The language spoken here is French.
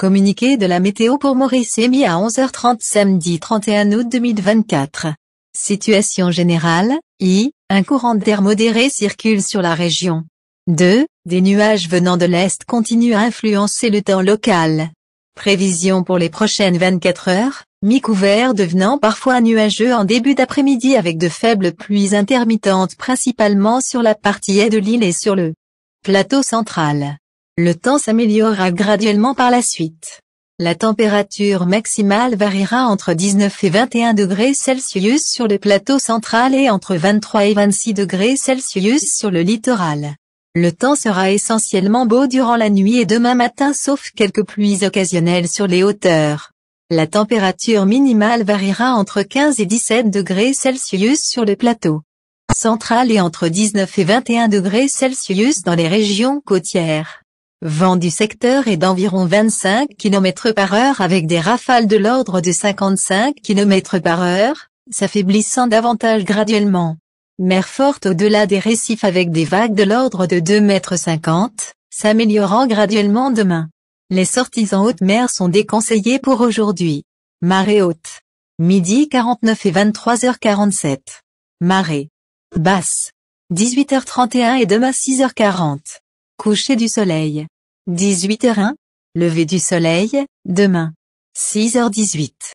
Communiqué de la météo pour Maurice émis à 11h30 samedi 31 août 2024. Situation générale, I, un courant d'air modéré circule sur la région. 2. Des nuages venant de l'Est continuent à influencer le temps local. Prévision pour les prochaines 24 heures, mi-couvert devenant parfois nuageux en début d'après-midi avec de faibles pluies intermittentes principalement sur la partie est de l'île et sur le plateau central. Le temps s'améliorera graduellement par la suite. La température maximale variera entre 19 et 21 degrés Celsius sur le plateau central et entre 23 et 26 degrés Celsius sur le littoral. Le temps sera essentiellement beau durant la nuit et demain matin sauf quelques pluies occasionnelles sur les hauteurs. La température minimale variera entre 15 et 17 degrés Celsius sur le plateau central et entre 19 et 21 degrés Celsius dans les régions côtières. Vent du secteur est d'environ 25 km par heure avec des rafales de l'ordre de 55 km par heure, s'affaiblissant davantage graduellement. Mer forte au-delà des récifs avec des vagues de l'ordre de 2,50 m, s'améliorant graduellement demain. Les sorties en haute mer sont déconseillées pour aujourd'hui. Marée haute. Midi 49 et 23h47. Marée basse. 18h31 et demain 6h40. Coucher du soleil. 18h01. Lever du soleil, demain. 6h18.